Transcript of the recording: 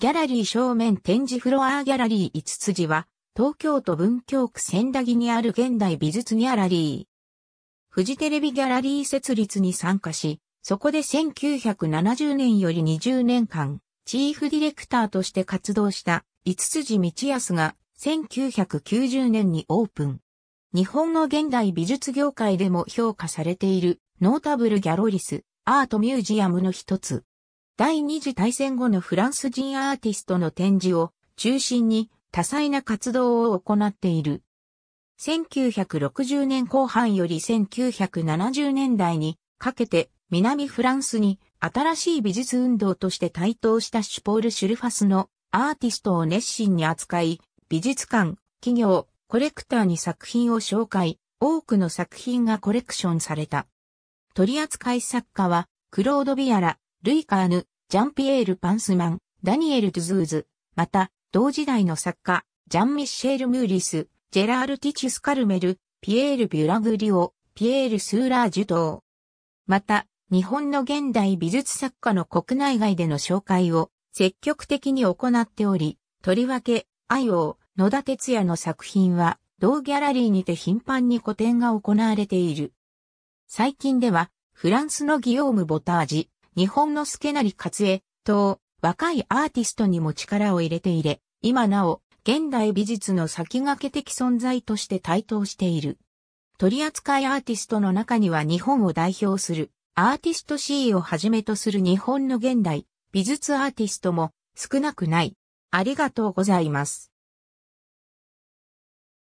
ギャラリー正面展示フロアギャラリー5辻は、東京都文京区千駄木にある現代美術ギャラリー。フジテレビギャラリー設立に参加し、そこで1970年より20年間、チーフディレクターとして活動した5辻道康が1990年にオープン。日本の現代美術業界でも評価されているノータブルギャロリス、アートミュージアムの一つ。第二次大戦後のフランス人アーティストの展示を中心に多彩な活動を行っている。1960年後半より1970年代にかけて南フランスに新しい美術運動として台頭したシュポール・シュルファスのアーティストを熱心に扱い、美術館、企業、コレクターに作品を紹介、多くの作品がコレクションされた。取扱作家は、クロード・ビアラ、ルイ・カーヌ、ジャンピエール・パンスマン、ダニエル・トゥズーズ、また、同時代の作家、ジャン・ミッシェール・ムーリス、ジェラール・ティチュス・カルメル、ピエール・ビュラグリオ、ピエール・スーラー・ジュトー。また、日本の現代美術作家の国内外での紹介を積極的に行っており、とりわけ、愛王、野田哲也の作品は、同ギャラリーにて頻繁に個展が行われている。最近では、フランスのギオーム・ボタージ、日本の助成勝江等、若いアーティストにも力を入れていれ、今なお、現代美術の先駆け的存在として台頭している。取扱いアーティストの中には日本を代表するアーティスト C をはじめとする日本の現代美術アーティストも少なくない。ありがとうございます。